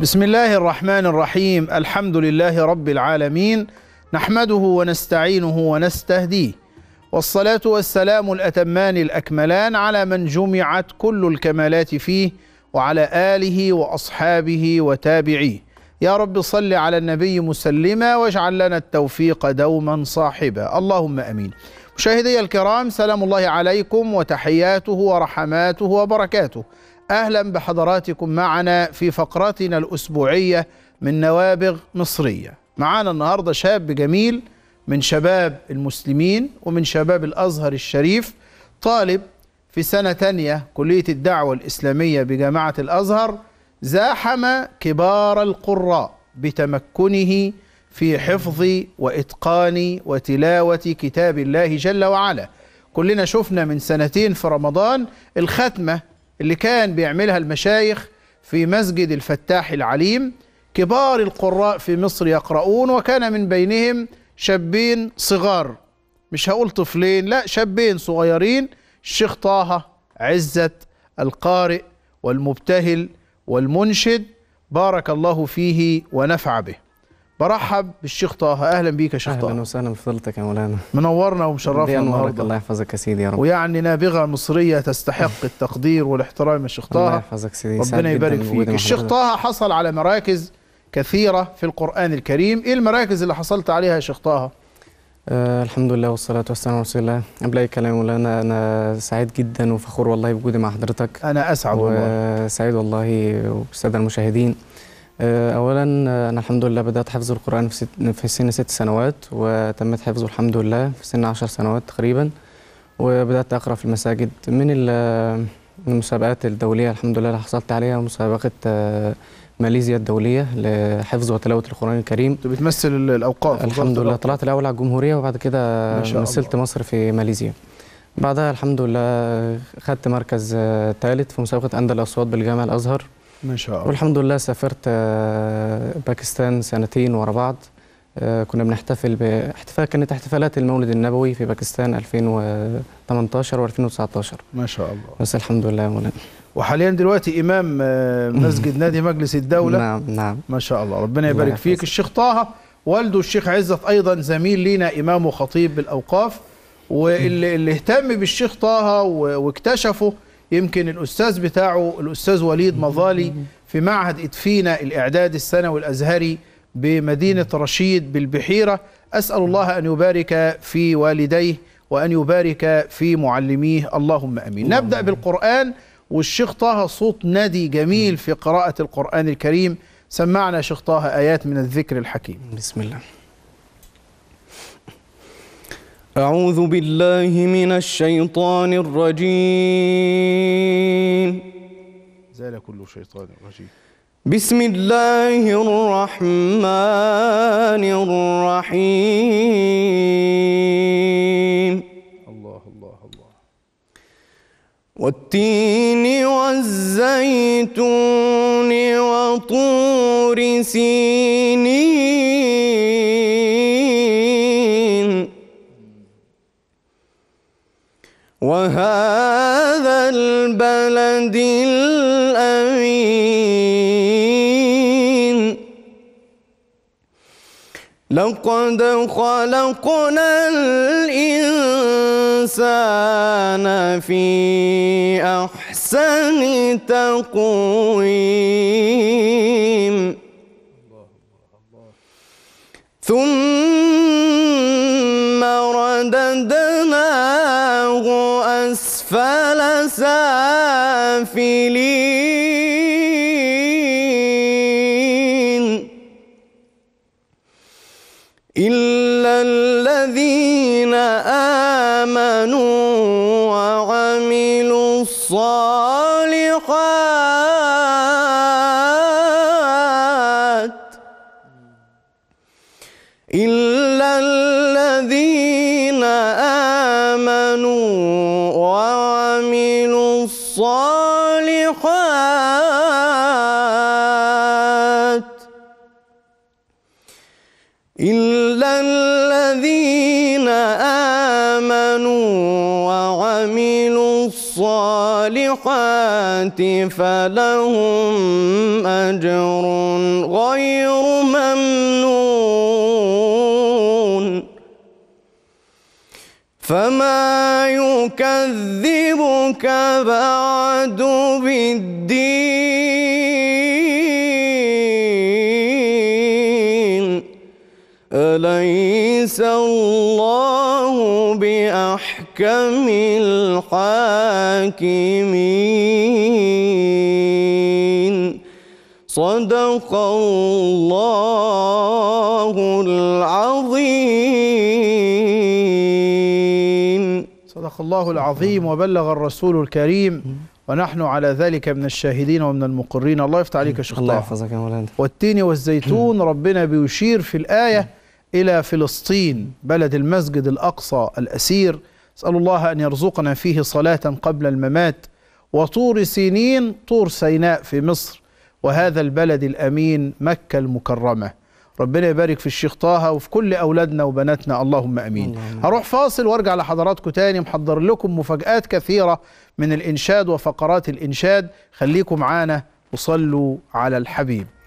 بسم الله الرحمن الرحيم الحمد لله رب العالمين نحمده ونستعينه ونستهديه والصلاه والسلام الاتمان الاكملان على من جمعت كل الكمالات فيه وعلى اله واصحابه وتابعيه يا رب صل على النبي مسلما واجعل لنا التوفيق دوما صاحبا اللهم امين مشاهدي الكرام سلام الله عليكم وتحياته ورحماته وبركاته اهلا بحضراتكم معنا في فقرتنا الاسبوعيه من نوابغ مصريه معانا النهارده شاب جميل من شباب المسلمين ومن شباب الازهر الشريف طالب في سنه تانية كليه الدعوه الاسلاميه بجامعه الازهر زاحم كبار القراء بتمكنه في حفظ واتقان وتلاوه كتاب الله جل وعلا كلنا شفنا من سنتين في رمضان الختمه اللي كان بيعملها المشايخ في مسجد الفتاح العليم كبار القراء في مصر يقرؤون وكان من بينهم شابين صغار مش هقول طفلين لا شابين صغيرين الشيخ طه عزة القارئ والمبتهل والمنشد بارك الله فيه ونفع به برحب بالشيخ طه اهلا بيك يا شيخ طه اهلا وسهلا بفضلتك يا مولانا منورنا ومشرفنا النهارده الله يحفظك يا سيدي يا رب ويعني نابغه مصريه تستحق التقدير والاحترام يا شيخ طه الله يحفظك سيدي ربنا يبارك فيك الشيخ طه حصل على مراكز كثيره في القران الكريم ايه المراكز اللي حصلت عليها يا شيخ طه أه الحمد لله والصلاة والسلام على رسول الله قبل أي كلام مولانا أنا سعيد جدا وفخور والله بوجودي مع حضرتك أنا أسعد والله سعيد والله وبالسادة المشاهدين آه، اولا آه، انا الحمد لله بدات حفظ القران في, ست في سن ست سنوات وتمت حفظه الحمد لله في سن عشر سنوات تقريبا وبدات اقرا في المساجد من المسابقات الدوليه الحمد لله اللي حصلت عليها مسابقه آه، ماليزيا الدوليه لحفظ وتلاوه القران الكريم انت بتمثل الاوقاف الحمد لله طلعت الاول على الجمهوريه وبعد كده مثلت مصر في ماليزيا بعدها الحمد لله خدت مركز ثالث في مسابقه اندل اصوات بالجامع الازهر ما شاء الله والحمد لله سافرت آه، باكستان سنتين ورا بعض آه، كنا بنحتفل باحتفال كانت احتفالات المولد النبوي في باكستان 2018 و2019 ما شاء الله بس الحمد لله يا مولانا وحاليا دلوقتي امام آه، مسجد نادي مجلس الدوله نعم نعم ما شاء الله ربنا يبارك فيك الشيخ طه والده الشيخ عزت ايضا زميل لينا امام وخطيب بالاوقاف واللي اللي اهتم بالشيخ طه واكتشفه يمكن الأستاذ بتاعه الأستاذ وليد مظالي في معهد إدفينا الإعداد السنوي الأزهري بمدينة رشيد بالبحيرة أسأل الله أن يبارك في والديه وأن يبارك في معلميه اللهم أمين نبدأ بالقرآن والشيخ طه صوت نادي جميل في قراءة القرآن الكريم سمعنا شيخ طه آيات من الذكر الحكيم بسم الله أعوذ بالله من الشيطان الرجيم زال كل شيطان رجيم بسم الله الرحمن الرحيم الله الله الله والتين والزيتون وطور سينين وهذا البلد الأمين لقد خلقنا الإنسان في أحسن تقويم ثم رددنا فلسافلين سافلين إلا الذين آمنوا الصالحات إلا الذين آمنوا وعملوا الصالحات فلهم أجر غير ممنون فما يكذبك بعد بالدين أليس الله بأحكم الحاكمين صدق الله العظيم صدق الله العظيم وبلغ الرسول الكريم ونحن على ذلك من الشاهدين ومن المقرين الله يفتح عليك يا شيخ الله يحفظك يا مولانا والتين والزيتون ربنا بيشير في الآية إلى فلسطين بلد المسجد الأقصى الأسير أسأل الله أن يرزقنا فيه صلاة قبل الممات وطور سينين طور سيناء في مصر وهذا البلد الأمين مكة المكرمة ربنا يبارك في الشيخ طه وفي كل أولادنا وبناتنا اللهم أمين هروح فاصل وارجع لحضراتكم تاني محضر لكم مفاجآت كثيرة من الإنشاد وفقرات الإنشاد خليكم معانا وصلوا على الحبيب